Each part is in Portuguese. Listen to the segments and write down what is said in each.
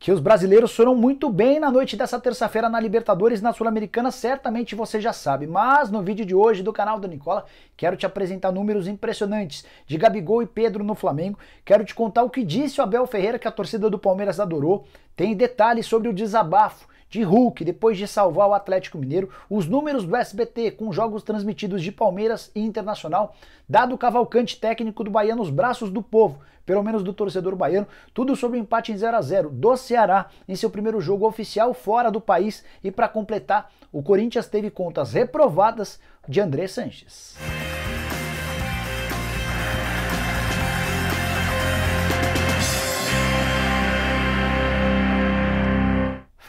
que os brasileiros foram muito bem na noite dessa terça-feira na Libertadores na Sul-Americana, certamente você já sabe. Mas no vídeo de hoje do canal do Nicola, quero te apresentar números impressionantes de Gabigol e Pedro no Flamengo. Quero te contar o que disse o Abel Ferreira, que a torcida do Palmeiras adorou. Tem detalhes sobre o desabafo de Hulk depois de salvar o Atlético Mineiro, os números do SBT com jogos transmitidos de Palmeiras e Internacional, dado o cavalcante técnico do Bahia nos braços do povo, pelo menos do torcedor baiano, tudo sobre o um empate em 0 a 0 do Ceará em seu primeiro jogo oficial fora do país e para completar, o Corinthians teve contas reprovadas de André Sanches.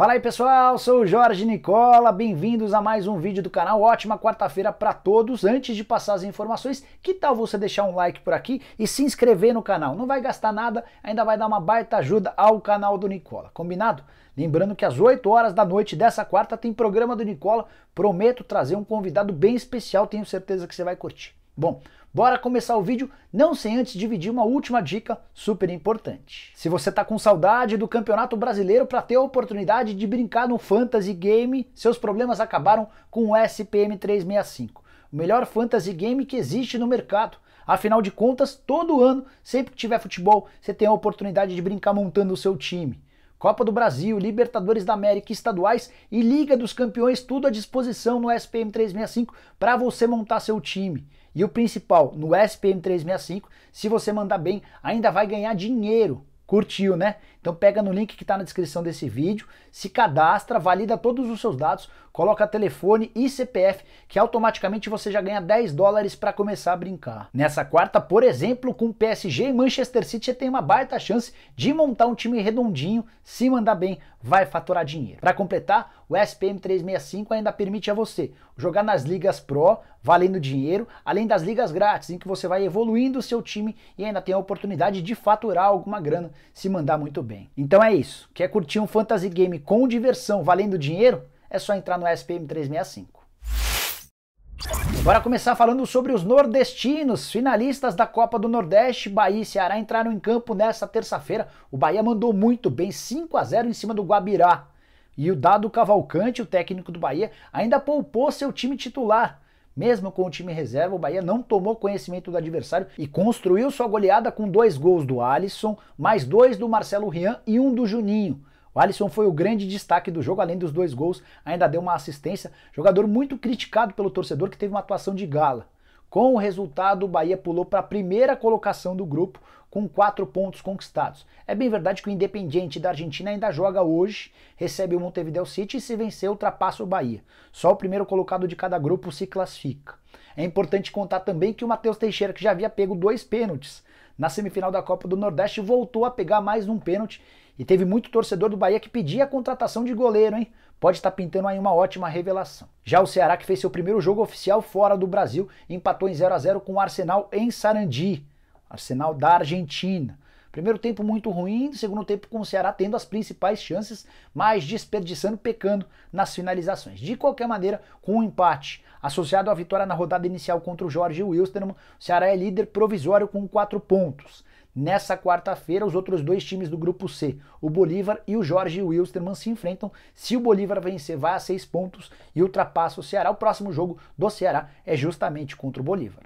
Fala aí pessoal, sou o Jorge Nicola, bem-vindos a mais um vídeo do canal. Ótima quarta-feira para todos. Antes de passar as informações, que tal você deixar um like por aqui e se inscrever no canal? Não vai gastar nada, ainda vai dar uma baita ajuda ao canal do Nicola, combinado? Lembrando que às 8 horas da noite dessa quarta tem programa do Nicola. Prometo trazer um convidado bem especial, tenho certeza que você vai curtir. Bom, bora começar o vídeo não sem antes dividir uma última dica super importante. Se você tá com saudade do Campeonato Brasileiro para ter a oportunidade de brincar no Fantasy Game, seus problemas acabaram com o SPM 365, o melhor fantasy game que existe no mercado. Afinal de contas, todo ano, sempre que tiver futebol, você tem a oportunidade de brincar montando o seu time. Copa do Brasil, Libertadores da América, estaduais e Liga dos Campeões, tudo à disposição no SPM 365 para você montar seu time. E o principal, no SPM 365, se você mandar bem, ainda vai ganhar dinheiro. Curtiu, né? Então pega no link que está na descrição desse vídeo, se cadastra, valida todos os seus dados, coloca telefone e CPF, que automaticamente você já ganha 10 dólares para começar a brincar. Nessa quarta, por exemplo, com PSG e Manchester City, você tem uma baita chance de montar um time redondinho, se mandar bem, vai faturar dinheiro. Para completar, o SPM 365 ainda permite a você jogar nas ligas Pro, valendo dinheiro, além das ligas grátis, em que você vai evoluindo o seu time e ainda tem a oportunidade de faturar alguma grana se mandar muito bem. Então é isso. Quer curtir um fantasy game com diversão valendo dinheiro? é só entrar no SPM 365. Bora começar falando sobre os nordestinos, finalistas da Copa do Nordeste, Bahia e Ceará entraram em campo nesta terça-feira. O Bahia mandou muito bem, 5 a 0 em cima do Guabirá. E o Dado Cavalcante, o técnico do Bahia, ainda poupou seu time titular. Mesmo com o time reserva, o Bahia não tomou conhecimento do adversário e construiu sua goleada com dois gols do Alisson, mais dois do Marcelo Rian e um do Juninho. O Alisson foi o grande destaque do jogo, além dos dois gols, ainda deu uma assistência. Jogador muito criticado pelo torcedor que teve uma atuação de gala. Com o resultado, o Bahia pulou para a primeira colocação do grupo, com quatro pontos conquistados. É bem verdade que o Independiente da Argentina ainda joga hoje, recebe o Montevideo City e, se vencer, ultrapassa o Bahia. Só o primeiro colocado de cada grupo se classifica. É importante contar também que o Matheus Teixeira, que já havia pego dois pênaltis na semifinal da Copa do Nordeste, voltou a pegar mais um pênalti e teve muito torcedor do Bahia que pedia a contratação de goleiro, hein? Pode estar pintando aí uma ótima revelação. Já o Ceará que fez seu primeiro jogo oficial fora do Brasil, empatou em 0 a 0 com o Arsenal em Sarandi, Arsenal da Argentina. Primeiro tempo muito ruim, segundo tempo com o Ceará tendo as principais chances, mas desperdiçando, pecando nas finalizações. De qualquer maneira, com um empate associado à vitória na rodada inicial contra o Jorge Wilstermann, o Ceará é líder provisório com quatro pontos. Nessa quarta-feira, os outros dois times do grupo C, o Bolívar e o Jorge Wilstermann, se enfrentam. Se o Bolívar vencer, vai a seis pontos e ultrapassa o Ceará. O próximo jogo do Ceará é justamente contra o Bolívar.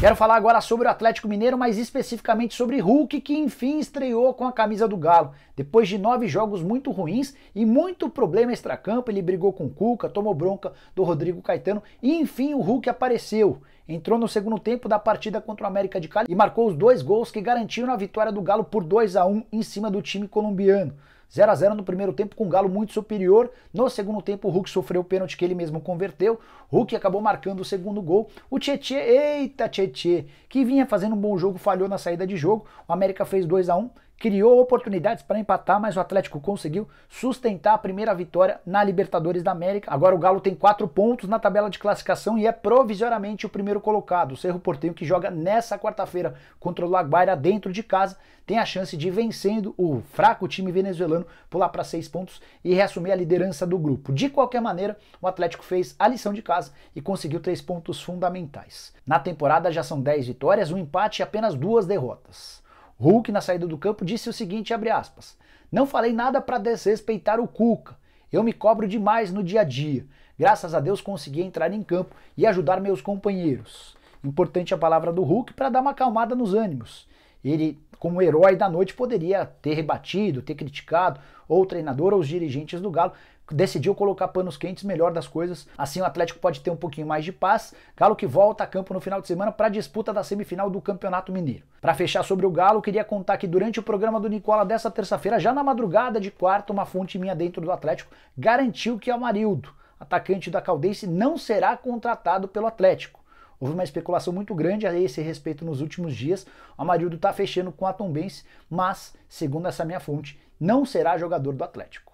Quero falar agora sobre o Atlético Mineiro, mas especificamente sobre Hulk, que enfim estreou com a camisa do Galo. Depois de nove jogos muito ruins e muito problema extracampo, ele brigou com o Cuca, tomou bronca do Rodrigo Caetano e enfim o Hulk apareceu entrou no segundo tempo da partida contra o América de Cali e marcou os dois gols que garantiram a vitória do Galo por 2 a 1 em cima do time colombiano. 0 a 0 no primeiro tempo com o Galo muito superior. No segundo tempo, o Hulk sofreu o pênalti que ele mesmo converteu. Hulk acabou marcando o segundo gol. O Tietchan, eita Tietchan, que vinha fazendo um bom jogo, falhou na saída de jogo. O América fez 2 a 1 criou oportunidades para empatar, mas o Atlético conseguiu sustentar a primeira vitória na Libertadores da América. Agora o Galo tem quatro pontos na tabela de classificação e é provisoriamente o primeiro colocado. O Cerro Portenho, que joga nessa quarta-feira contra o Laguaira dentro de casa, tem a chance de vencendo o fraco time venezuelano, pular para seis pontos e reassumir a liderança do grupo. De qualquer maneira, o Atlético fez a lição de casa e conseguiu três pontos fundamentais. Na temporada já são dez vitórias, um empate e apenas duas derrotas. Hulk, na saída do campo, disse o seguinte, aspas, Não falei nada para desrespeitar o Cuca. Eu me cobro demais no dia a dia. Graças a Deus consegui entrar em campo e ajudar meus companheiros. Importante a palavra do Hulk para dar uma acalmada nos ânimos. Ele, como herói da noite, poderia ter rebatido, ter criticado ou o treinador ou os dirigentes do Galo, decidiu colocar panos quentes melhor das coisas. Assim o Atlético pode ter um pouquinho mais de paz. Galo que volta a campo no final de semana para a disputa da semifinal do Campeonato Mineiro. Para fechar sobre o Galo, queria contar que durante o programa do Nicola dessa terça-feira, já na madrugada de quarta, uma fonte minha dentro do Atlético garantiu que Amarildo, atacante da Caldense, não será contratado pelo Atlético. Houve uma especulação muito grande a esse respeito nos últimos dias. O Amarildo está fechando com a Tombense, mas, segundo essa minha fonte, não será jogador do Atlético.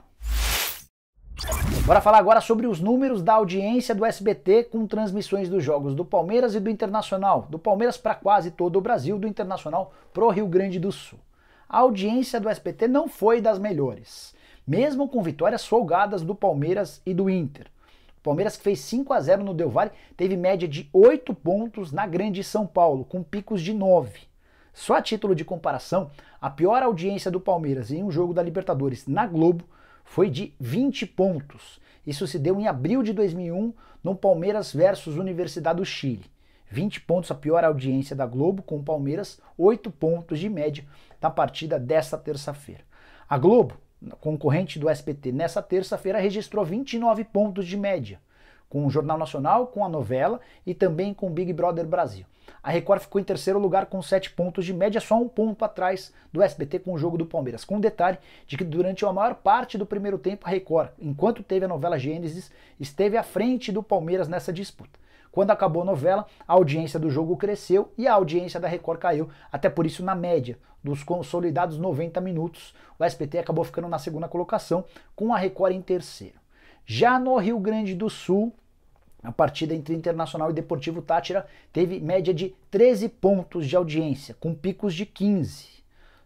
Bora falar agora sobre os números da audiência do SBT com transmissões dos jogos do Palmeiras e do Internacional. Do Palmeiras para quase todo o Brasil, do Internacional pro Rio Grande do Sul. A audiência do SBT não foi das melhores, mesmo com vitórias folgadas do Palmeiras e do Inter. O Palmeiras que fez 5 a 0 no Del Valle, teve média de 8 pontos na Grande São Paulo, com picos de 9. Só a título de comparação, a pior audiência do Palmeiras em um jogo da Libertadores na Globo foi de 20 pontos. Isso se deu em abril de 2001 no Palmeiras versus Universidade do Chile. 20 pontos a pior audiência da Globo, com o Palmeiras 8 pontos de média na partida desta terça-feira. A Globo, concorrente do SPT, nessa terça-feira registrou 29 pontos de média, com o Jornal Nacional, com a novela e também com o Big Brother Brasil. A Record ficou em terceiro lugar com 7 pontos de média, só um ponto atrás do SBT com o jogo do Palmeiras. Com o detalhe de que durante a maior parte do primeiro tempo, a Record, enquanto teve a novela Gênesis, esteve à frente do Palmeiras nessa disputa. Quando acabou a novela, a audiência do jogo cresceu e a audiência da Record caiu, até por isso, na média dos consolidados 90 minutos, o SBT acabou ficando na segunda colocação, com a Record em terceiro. Já no Rio Grande do Sul, a partida entre Internacional e Deportivo Tátira teve média de 13 pontos de audiência, com picos de 15.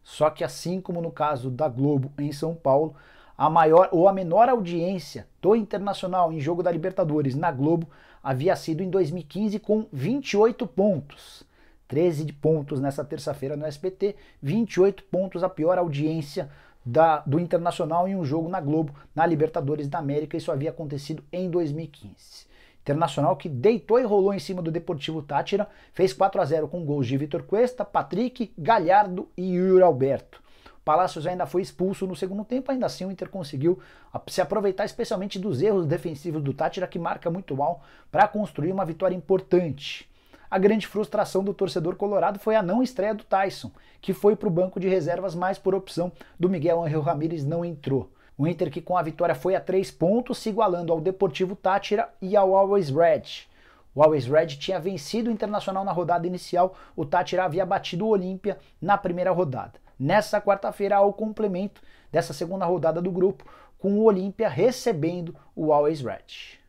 Só que assim como no caso da Globo em São Paulo, a maior ou a menor audiência do Internacional em jogo da Libertadores na Globo havia sido em 2015 com 28 pontos. 13 pontos nessa terça-feira no SBT, 28 pontos a pior audiência da, do Internacional em um jogo na Globo, na Libertadores da América. Isso havia acontecido em 2015. Internacional que deitou e rolou em cima do Deportivo Tátira, fez 4 a 0 com gols de Vitor Cuesta, Patrick, Galhardo e Yuri Alberto. Palácios ainda foi expulso no segundo tempo, ainda assim o Inter conseguiu se aproveitar especialmente dos erros defensivos do Tátira, que marca muito mal, para construir uma vitória importante. A grande frustração do torcedor colorado foi a não estreia do Tyson, que foi para o banco de reservas, mas por opção do Miguel Angel Ramírez não entrou. O Inter que com a vitória foi a três pontos, se igualando ao Deportivo Tátira e ao Always Red. O Always Red tinha vencido o Internacional na rodada inicial, o Tátira havia batido o Olímpia na primeira rodada. Nessa quarta-feira há o complemento dessa segunda rodada do grupo, com o Olímpia recebendo o Always Red.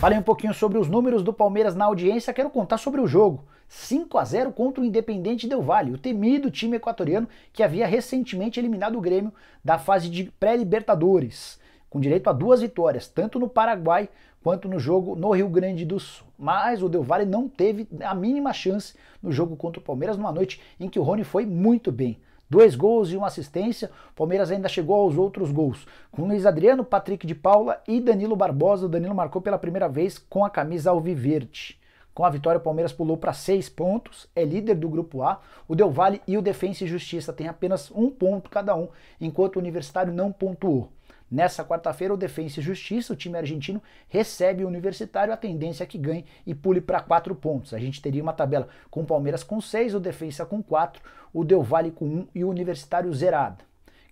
Falei um pouquinho sobre os números do Palmeiras na audiência, quero contar sobre o jogo. 5 a 0 contra o Independente Del Valle, o temido time equatoriano que havia recentemente eliminado o Grêmio da fase de pré-Libertadores, com direito a duas vitórias, tanto no Paraguai quanto no jogo no Rio Grande do Sul. Mas o Del Valle não teve a mínima chance no jogo contra o Palmeiras, numa noite em que o Rony foi muito bem. Dois gols e uma assistência, o Palmeiras ainda chegou aos outros gols. Com Luiz Adriano, Patrick de Paula e Danilo Barbosa, o Danilo marcou pela primeira vez com a camisa alviverde. Com a vitória, o Palmeiras pulou para seis pontos, é líder do Grupo A. O Del Valle e o Defensa e Justiça têm apenas um ponto cada um, enquanto o Universitário não pontuou. Nessa quarta-feira, o Defensa e Justiça, o time argentino, recebe o Universitário. A tendência é que ganhe e pule para quatro pontos. A gente teria uma tabela com o Palmeiras com seis, o Defensa com quatro, o Del Valle com um e o Universitário zerado.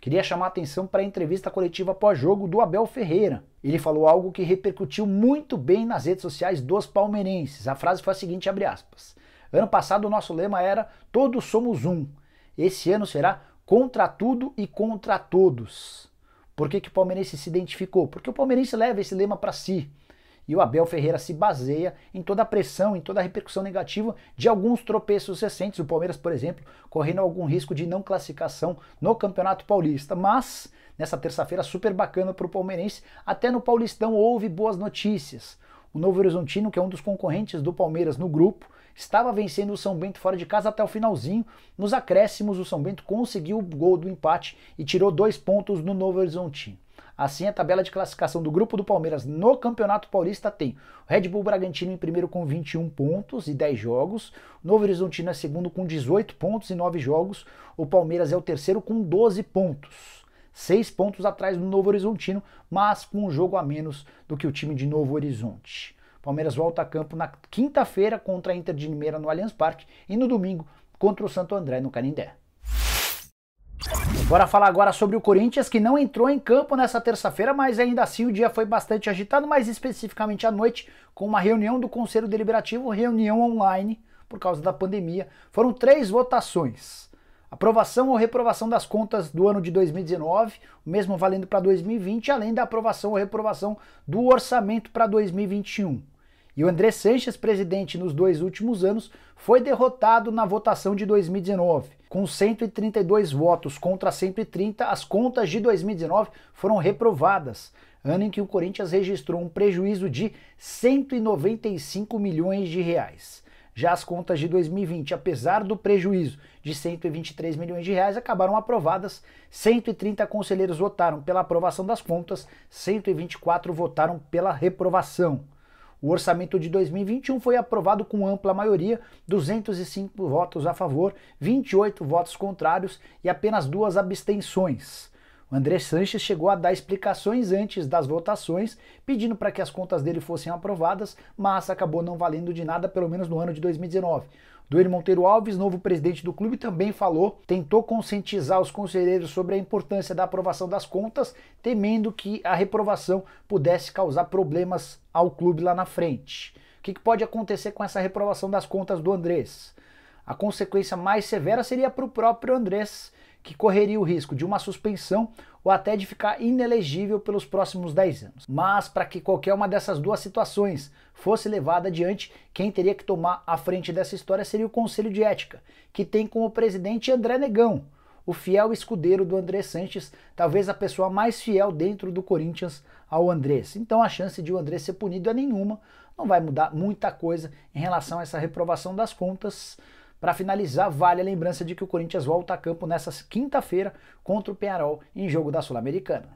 Queria chamar atenção para a entrevista coletiva pós-jogo do Abel Ferreira. Ele falou algo que repercutiu muito bem nas redes sociais dos palmeirenses. A frase foi a seguinte, abre aspas. Ano passado o nosso lema era todos somos um. Esse ano será contra tudo e contra todos. Por que, que o palmeirense se identificou? Porque o palmeirense leva esse lema para si. E o Abel Ferreira se baseia em toda a pressão, em toda a repercussão negativa de alguns tropeços recentes. O Palmeiras, por exemplo, correndo algum risco de não classificação no Campeonato Paulista. Mas, nessa terça-feira, super bacana para o palmeirense, até no Paulistão houve boas notícias. O Novo Horizontino, que é um dos concorrentes do Palmeiras no grupo, estava vencendo o São Bento fora de casa até o finalzinho. Nos acréscimos, o São Bento conseguiu o gol do empate e tirou dois pontos no Novo Horizontino. Assim, a tabela de classificação do grupo do Palmeiras no Campeonato Paulista tem Red Bull Bragantino em primeiro com 21 pontos e 10 jogos, Novo Horizontino é segundo com 18 pontos e 9 jogos, o Palmeiras é o terceiro com 12 pontos. 6 pontos atrás do Novo Horizontino, mas com um jogo a menos do que o time de Novo Horizonte. Palmeiras volta a campo na quinta-feira contra a Inter de Limeira no Allianz Parque e no domingo contra o Santo André no Canindé. Bora falar agora sobre o Corinthians que não entrou em campo nessa terça-feira, mas ainda assim o dia foi bastante agitado, mais especificamente à noite, com uma reunião do Conselho Deliberativo, reunião online por causa da pandemia. Foram três votações: aprovação ou reprovação das contas do ano de 2019, o mesmo valendo para 2020, além da aprovação ou reprovação do orçamento para 2021. E o André Sanches, presidente nos dois últimos anos, foi derrotado na votação de 2019 com 132 votos contra 130, as contas de 2019 foram reprovadas, ano em que o Corinthians registrou um prejuízo de 195 milhões de reais. Já as contas de 2020, apesar do prejuízo de 123 milhões de reais, acabaram aprovadas. 130 conselheiros votaram pela aprovação das contas, 124 votaram pela reprovação. O orçamento de 2021 foi aprovado com ampla maioria, 205 votos a favor, 28 votos contrários e apenas duas abstenções. O André Sanches chegou a dar explicações antes das votações, pedindo para que as contas dele fossem aprovadas, mas acabou não valendo de nada, pelo menos no ano de 2019. Duane Monteiro Alves, novo presidente do clube, também falou, tentou conscientizar os conselheiros sobre a importância da aprovação das contas, temendo que a reprovação pudesse causar problemas ao clube lá na frente. O que, que pode acontecer com essa reprovação das contas do Andrés? A consequência mais severa seria para o próprio Andrés, que correria o risco de uma suspensão ou até de ficar inelegível pelos próximos 10 anos. Mas para que qualquer uma dessas duas situações fosse levada adiante, quem teria que tomar a frente dessa história seria o Conselho de Ética, que tem como presidente André Negão, o fiel escudeiro do André Sanches, talvez a pessoa mais fiel dentro do Corinthians ao Andrés. Então a chance de o André ser punido é nenhuma, não vai mudar muita coisa em relação a essa reprovação das contas. Para finalizar, vale a lembrança de que o Corinthians volta a campo nesta quinta-feira contra o Penarol em jogo da Sul-Americana.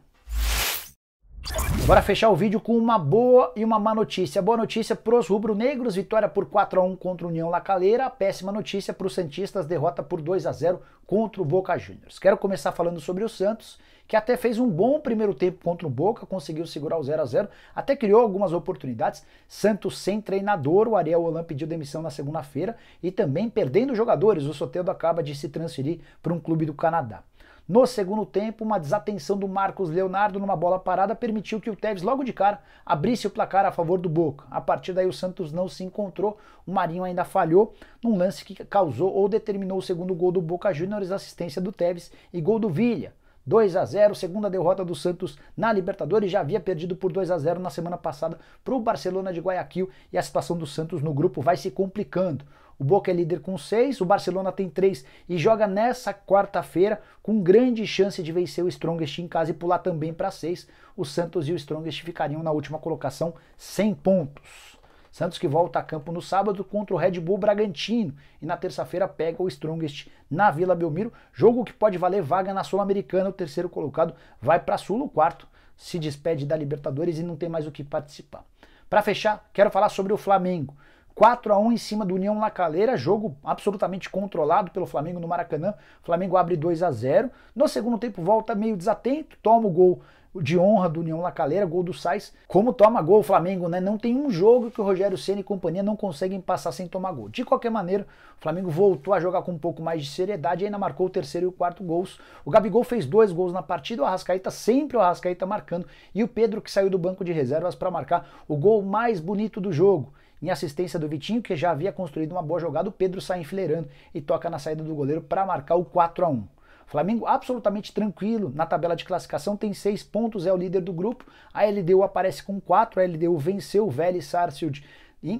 Bora fechar o vídeo com uma boa e uma má notícia. Boa notícia para os rubro-negros, vitória por 4 a 1 contra o União Lacaleira. Péssima notícia para os Santistas, derrota por 2 a 0 contra o Boca Juniors. Quero começar falando sobre o Santos que até fez um bom primeiro tempo contra o Boca, conseguiu segurar o 0 a 0 até criou algumas oportunidades. Santos sem treinador, o Ariel Holan pediu demissão na segunda-feira e também perdendo jogadores. O Soteldo acaba de se transferir para um clube do Canadá. No segundo tempo, uma desatenção do Marcos Leonardo numa bola parada permitiu que o Tevez, logo de cara, abrisse o placar a favor do Boca. A partir daí, o Santos não se encontrou, o Marinho ainda falhou num lance que causou ou determinou o segundo gol do Boca Juniors, assistência do Tevez e gol do Vilha. 2 a 0 segunda derrota do Santos na Libertadores, já havia perdido por 2 a 0 na semana passada para o Barcelona de Guayaquil e a situação do Santos no grupo vai se complicando. O Boca é líder com 6, o Barcelona tem 3 e joga nessa quarta-feira com grande chance de vencer o Strongest em casa e pular também para 6. O Santos e o Strongest ficariam na última colocação sem pontos. Santos que volta a campo no sábado contra o Red Bull Bragantino e na terça-feira pega o Strongest na Vila Belmiro, jogo que pode valer vaga na Sul-Americana. O terceiro colocado vai para Sul, o quarto se despede da Libertadores e não tem mais o que participar. Para fechar, quero falar sobre o Flamengo. 4 a 1 em cima do União Lacaleira, jogo absolutamente controlado pelo Flamengo no Maracanã. Flamengo abre 2 a 0. No segundo tempo volta meio desatento, toma o gol de honra do União Lacaleira, gol do Sais. Como toma gol o Flamengo, né? Não tem um jogo que o Rogério Senna e companhia não conseguem passar sem tomar gol. De qualquer maneira, o Flamengo voltou a jogar com um pouco mais de seriedade e ainda marcou o terceiro e o quarto gols. O Gabigol fez dois gols na partida, o Arrascaeta sempre o Arrascaeta marcando e o Pedro que saiu do banco de reservas para marcar o gol mais bonito do jogo. Em assistência do Vitinho, que já havia construído uma boa jogada, o Pedro sai enfileirando e toca na saída do goleiro para marcar o 4 a 1. Flamengo absolutamente tranquilo na tabela de classificação, tem seis pontos, é o líder do grupo. A LDU aparece com quatro, a LDU venceu o Vélez Sarsfield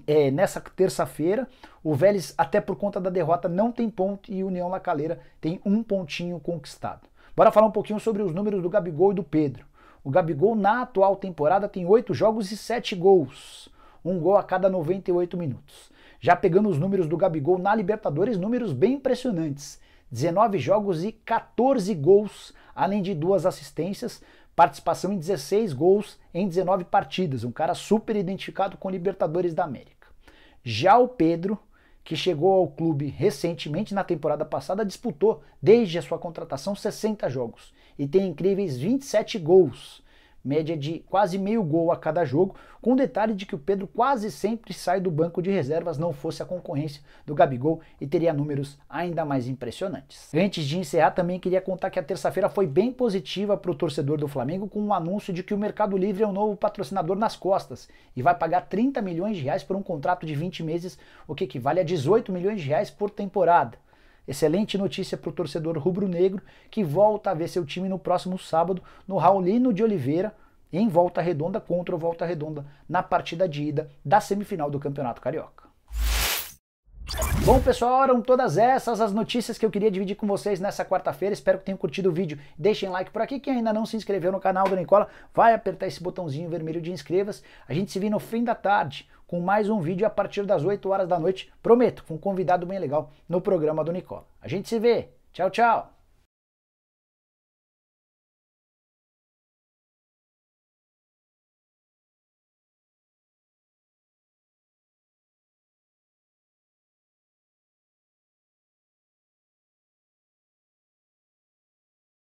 é, nessa terça-feira. O Vélez, até por conta da derrota, não tem ponto e União Lacaleira tem um pontinho conquistado. Bora falar um pouquinho sobre os números do Gabigol e do Pedro. O Gabigol na atual temporada tem oito jogos e sete gols. Um gol a cada 98 minutos. Já pegando os números do Gabigol na Libertadores, números bem impressionantes. 19 jogos e 14 gols, além de duas assistências, participação em 16 gols em 19 partidas, um cara super identificado com Libertadores da América. Já o Pedro, que chegou ao clube recentemente na temporada passada, disputou desde a sua contratação 60 jogos e tem incríveis 27 gols média de quase meio gol a cada jogo, com o detalhe de que o Pedro quase sempre sai do banco de reservas, não fosse a concorrência do Gabigol e teria números ainda mais impressionantes. Antes de encerrar, também queria contar que a terça-feira foi bem positiva para o torcedor do Flamengo com o um anúncio de que o Mercado Livre é o um novo patrocinador nas costas e vai pagar 30 milhões de reais por um contrato de 20 meses, o que equivale a 18 milhões de reais por temporada. Excelente notícia para o torcedor rubro-negro que volta a ver seu time no próximo sábado no Raulino de Oliveira, em volta redonda contra o Volta Redonda, na partida de ida da semifinal do Campeonato Carioca. Bom, pessoal, eram todas essas as notícias que eu queria dividir com vocês nessa quarta-feira. Espero que tenham curtido o vídeo. Deixem like por aqui. Quem ainda não se inscreveu no canal do Nicola, vai apertar esse botãozinho vermelho de inscreva-se. A gente se vê no fim da tarde com mais um vídeo a partir das 8 horas da noite. Prometo, com um convidado bem legal no programa do Nicola. A gente se vê. Tchau, tchau.